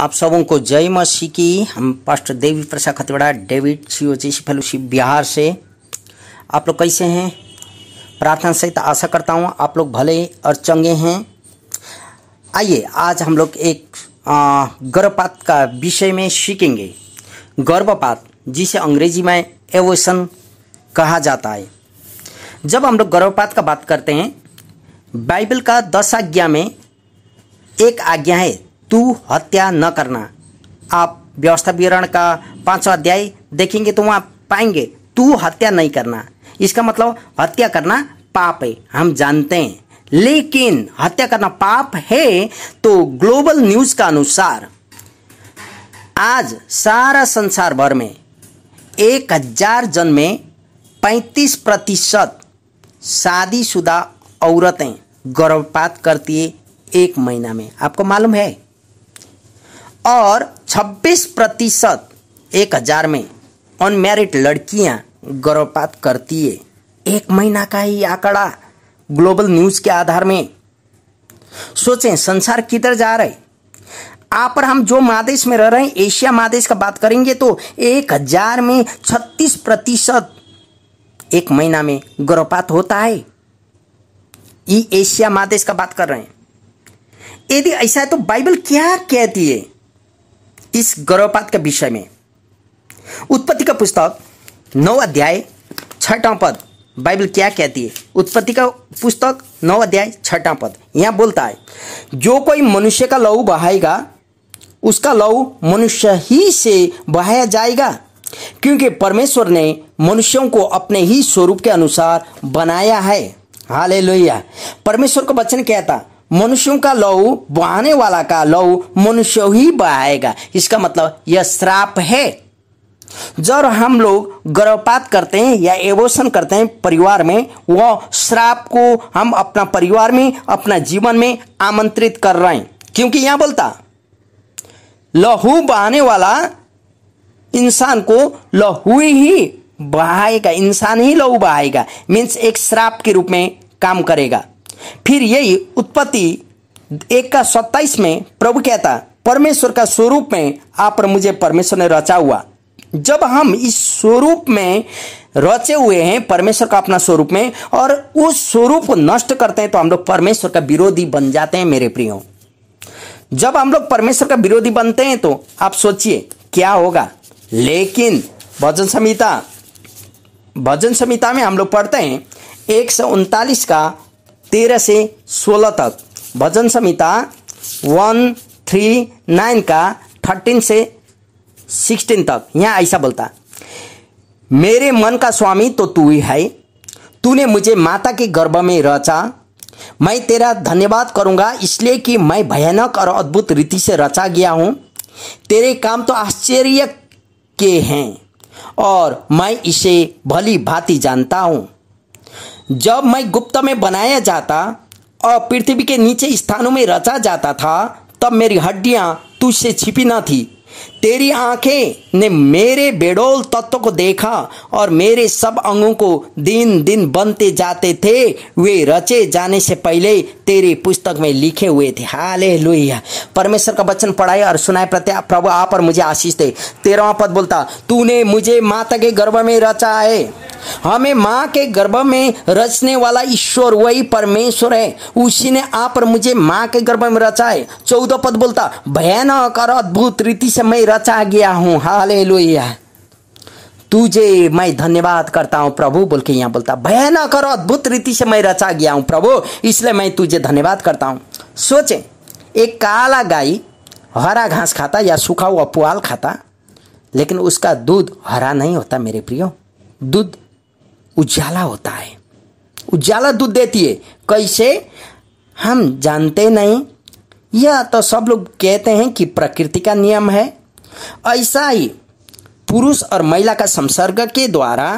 आप सबों को जय मसी की हम pastor Devi Prasad Khatwara David C O G fellowship Bihar से आप लोग कैसे हैं प्रार्थना सहित आशा करता हूँ आप लोग भले और चंगे हैं आइए आज हम लोग एक गर्भपात का विषय में सीखेंगे गर्भपात जिसे अंग्रेजी में एवोशन कहा जाता है जब हम लोग गर्भपात का बात करते हैं बाइबल का दस आज्ञा में एक आज्ञा है तू हत्या न करना आप व्यवस्था विवरण का पांचवा अध्याय देखेंगे तो वहां पाएंगे तू हत्या नहीं करना इसका मतलब हत्या करना पाप है हम जानते हैं लेकिन हत्या करना पाप है तो ग्लोबल न्यूज का अनुसार आज सारा संसार भर में एक हजार जन में पैंतीस प्रतिशत शादीशुदा औरतें गर्भपात करती है एक महीना में आपको मालूम है और 26 प्रतिशत एक हजार में अनमेरिड लड़कियां गर्भपात करती है एक महीना का ही आंकड़ा ग्लोबल न्यूज के आधार में सोचें संसार किधर जा रहे आप पर हम जो महादेश में रह रहे हैं एशिया महादेश का बात करेंगे तो एक हजार में छत्तीस प्रतिशत एक महीना में गर्भपात होता है ये एशिया महादेश का बात कर रहे हैं यदि ऐसा है तो बाइबल क्या कहती है इस गर्भपात के विषय में उत्पत्ति का पुस्तक नौ अध्याय छठा पद बाइबल क्या कहती है उत्पत्ति का पुस्तक नौ अध्याय छठा पद यहाँ बोलता है जो कोई मनुष्य का लहू बहाएगा उसका लहू मनुष्य ही से बहाया जाएगा क्योंकि परमेश्वर ने मनुष्यों को अपने ही स्वरूप के अनुसार बनाया है लोहिया परमेश्वर का वचन कहता मनुष्यों का लहू बहाने वाला का लहू मनुष्य ही बहाएगा इसका मतलब यह श्राप है जब हम लोग गर्भपात करते हैं या एवोशन करते हैं परिवार में वह श्राप को हम अपना परिवार में अपना जीवन में आमंत्रित कर रहे हैं क्योंकि यहां बोलता लहू बहाने वाला इंसान को लहू ही बहाएगा इंसान ही लहू बहाएगा मीन्स एक श्राप के रूप में काम करेगा फिर यही उत्पत्ति एक का सत्ताईस में प्रभु कहता परमेश्वर का स्वरूप में आप और मुझे परमेश्वर ने रचा हुआ जब हम इस स्वरूप में रचे हुए हैं परमेश्वर का अपना स्वरूप में और उस स्वरूप को नष्ट करते हैं तो हम लोग परमेश्वर का विरोधी बन जाते हैं मेरे प्रियो जब हम लोग परमेश्वर का विरोधी बनते हैं तो आप सोचिए क्या होगा लेकिन भजन संहिता भजन संहिता में हम लोग पढ़ते हैं एक सौ उनतालीस का तेरह से सोलह तक भजन संहिता वन थ्री नाइन का थर्टीन से सिक्सटीन तक यहाँ ऐसा बोलता मेरे मन का स्वामी तो तू ही है तूने मुझे माता के गर्भ में रचा मैं तेरा धन्यवाद करूँगा इसलिए कि मैं भयानक और अद्भुत रीति से रचा गया हूँ तेरे काम तो आश्चर्य के हैं और मैं इसे भली भांति जानता हूँ जब मैं गुप्त में बनाया जाता और पृथ्वी के नीचे स्थानों में रचा जाता था तब मेरी हड्डियां तुझसे छिपी न थी तेरी आंखें ने मेरे बेडोल तत्व को देखा और मेरे सब अंगों को दिन दिन बनते जाते थे वे रचे जाने से पहले तेरी पुस्तक में लिखे हुए थे हाले लोहिया परमेश्वर का वचन पढ़ाए और सुनाए प्रत्या प्रभु आप और मुझे आशीष दे तेरहवा पद बोलता तूने मुझे माता के गर्भ में रचा है हमें माँ के गर्भ में रचने वाला ईश्वर वही परमेश्वर है उसी ने आप और मुझे माँ के गर्भ में रचा है चौदह पद बोलता भयानक और अद्भुत रीति से मैं रचा गया हूँ हाल लोहिया तुझे मैं धन्यवाद करता हूँ प्रभु बोल के यहाँ बोलता भयानक और अद्भुत रीति से मैं रचा गया हूँ प्रभु इसलिए मैं तुझे धन्यवाद करता हूँ सोचे एक काला गाय हरा घास खाता या सूखा हुआ पुआल खाता लेकिन उसका दूध हरा नहीं होता मेरे प्रियो दूध उजाला होता है उजाला दूध देती है कैसे हम जानते नहीं यह तो सब लोग कहते हैं कि प्रकृति का नियम है ऐसा ही पुरुष और महिला का संसर्ग के द्वारा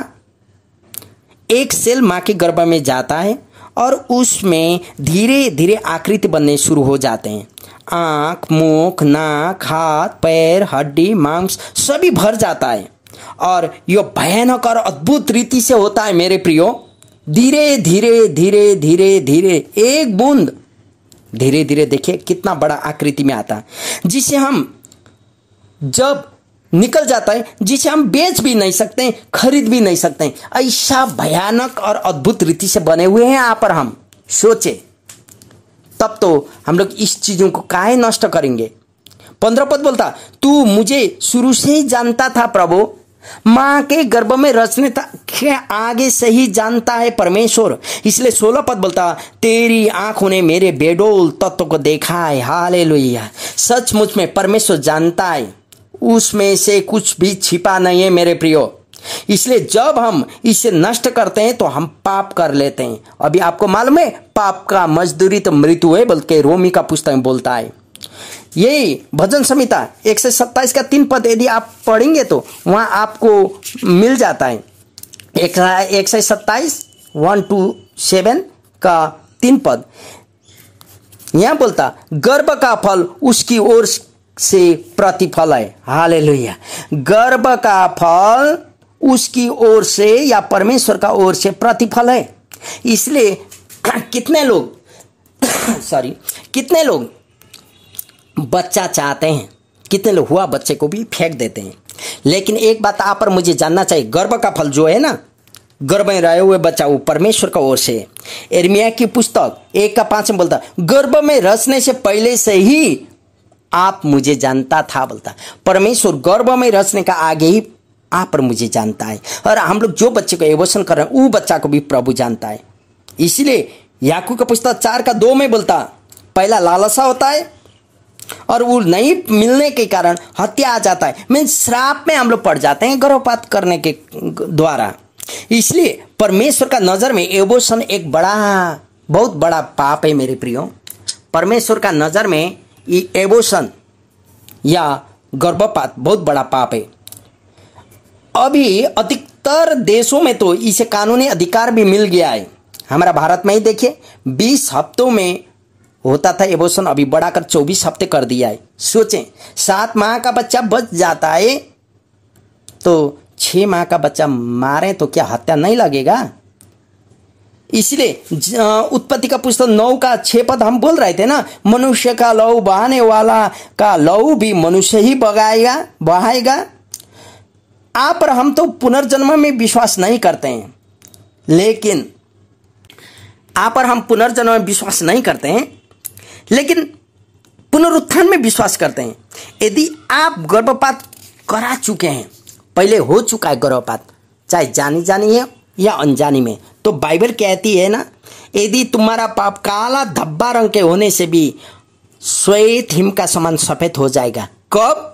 एक सेल माँ के गर्भ में जाता है और उसमें धीरे धीरे आकृति बनने शुरू हो जाते हैं आंख मुख नाक हाथ पैर हड्डी मांस सभी भर जाता है और यो भयानक और अद्भुत रीति से होता है मेरे प्रियो धीरे धीरे धीरे धीरे धीरे एक बूंद धीरे धीरे देखिए कितना बड़ा आकृति में आता है जिसे हम जब निकल जाता है जिसे हम बेच भी नहीं सकते खरीद भी नहीं सकते ऐसा भयानक और अद्भुत रीति से बने हुए हैं यहाँ पर हम सोचे तब तो हम लोग इस चीज़ों को काहे नष्ट करेंगे पंद्रह पद बोलता तू मुझे शुरू से ही जानता था प्रभु मां के गर्भ में रचने के आगे सही जानता है परमेश्वर इसलिए सोलह पद बोलता तेरी आंखों ने मेरे बेडोल तत्व को देखा है हाले सचमुच में परमेश्वर जानता है उसमें से कुछ भी छिपा नहीं है मेरे प्रियो इसलिए जब हम इसे नष्ट करते हैं तो हम पाप कर लेते हैं अभी आपको मालूम है पाप का मजदूरी तो मृत्यु है बल्कि रोमी का पुस्तक बोलता है यही भजन संहिता एक सौ सत्ताईस का तीन पद यदि आप पढ़ेंगे तो वहाँ आपको मिल जाता है एक, एक से सत्ताईस वन टू सेवन का तीन पद यहाँ बोलता गर्भ का फल उसकी ओर से प्रतिफल है हाले लोहिया गर्भ का फल उसकी ओर से या परमेश्वर का ओर से प्रतिफल है इसलिए कितने लोग सॉरी कितने लोग बच्चा चाहते हैं कितने लोग हुआ बच्चे को भी फेंक देते हैं लेकिन एक बात आप पर मुझे जानना चाहिए गर्भ का फल जो है ना गर्भ में रहे हुए बच्चा वो परमेश्वर का ओर से एर्मिया की पुस्तक एक का पांच में बोलता गर्भ में रचने से पहले से ही आप मुझे जानता था बोलता परमेश्वर गर्भ में रचने का आगे ही आप पर मुझे जानता है और हम लोग जो बच्चे को एवोशन कर रहे हैं वो बच्चा को भी प्रभु जानता है इसीलिए याकू का पुस्तक चार का दो में बोलता पहला लालसा होता है और वो नहीं मिलने के कारण हत्या आ जाता है मीन श्राप में हम लोग पड़ जाते हैं गर्भपात करने के द्वारा इसलिए परमेश्वर का नज़र में एबोशन एक बड़ा बहुत बड़ा पाप है मेरे प्रियो परमेश्वर का नज़र में एबोशन या गर्भपात बहुत बड़ा पाप है अभी अधिकतर देशों में तो इसे कानूनी अधिकार भी मिल गया है हमारा भारत में ही देखिए 20 हफ्तों में होता था एबोशन अभी बढ़ाकर चौबीस हफ्ते कर दिया है सोचें सात माह का बच्चा बच जाता है तो छ माह का बच्चा मारे तो क्या हत्या नहीं लगेगा इसलिए उत्पत्ति का पुस्तक नौ का छः पद हम बोल रहे थे ना मनुष्य का लव बहाने वाला का लव भी मनुष्य ही बगाएगा बहाएगा आप और हम तो पुनर्जन्म में विश्वास नहीं करते हैं लेकिन आप और हम पुनर्जन्म में विश्वास नहीं करते हैं लेकिन पुनरुत्थान में विश्वास करते हैं यदि आप गर्भपात करा चुके हैं पहले हो चुका है गर्भपात चाहे जानी जानी है या अनजानी में तो बाइबल कहती है ना यदि तुम्हारा पाप काला धब्बा रंग के होने से भी श्वेत हिम का समान सफेद हो जाएगा कब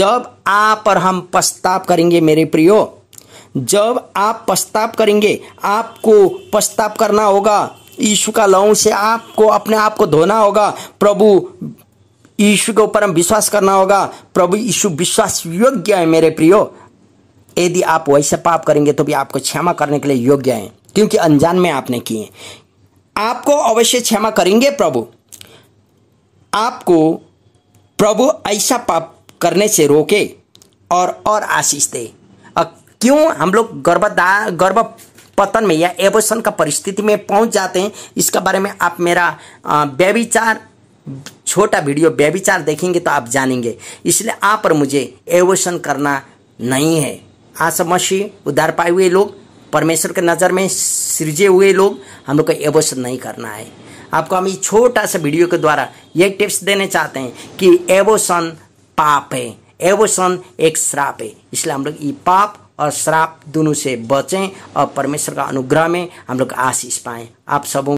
जब आप और हम पछताप करेंगे मेरे प्रियो जब आप पछताप करेंगे आपको पछताप करना होगा यीशु का लहू से आपको अपने आप को धोना होगा प्रभु यीशु के ऊपर हम विश्वास करना होगा प्रभु यीशु विश्वास योग्य है मेरे प्रियो यदि आप वैसे पाप करेंगे तो भी आपको क्षमा करने के लिए योग्य है क्योंकि अनजान में आपने किए आपको अवश्य क्षमा करेंगे प्रभु आपको प्रभु ऐसा पाप करने से रोके और और आशीष दे क्यों हम लोग गर्भ गर्भ पतन में या एबोशन का परिस्थिति में पहुंच जाते हैं इसके बारे में आप मेरा व्यविचार छोटा वीडियो व्यविचार देखेंगे तो आप जानेंगे इसलिए आप पर मुझे एवोशन करना नहीं है आसमसी उधार पाए हुए लोग परमेश्वर के नज़र में सृजे हुए लोग हम लोग को एवोशन नहीं करना है आपको हम इस छोटा सा वीडियो के द्वारा ये टिप्स देने चाहते हैं कि एवोशन पाप है एवोशन एक श्राप है इसलिए हम लोग ये पाप और श्राप दोनों से बचें और परमेश्वर का अनुग्रह में हम लोग आशीष पाएं आप सबों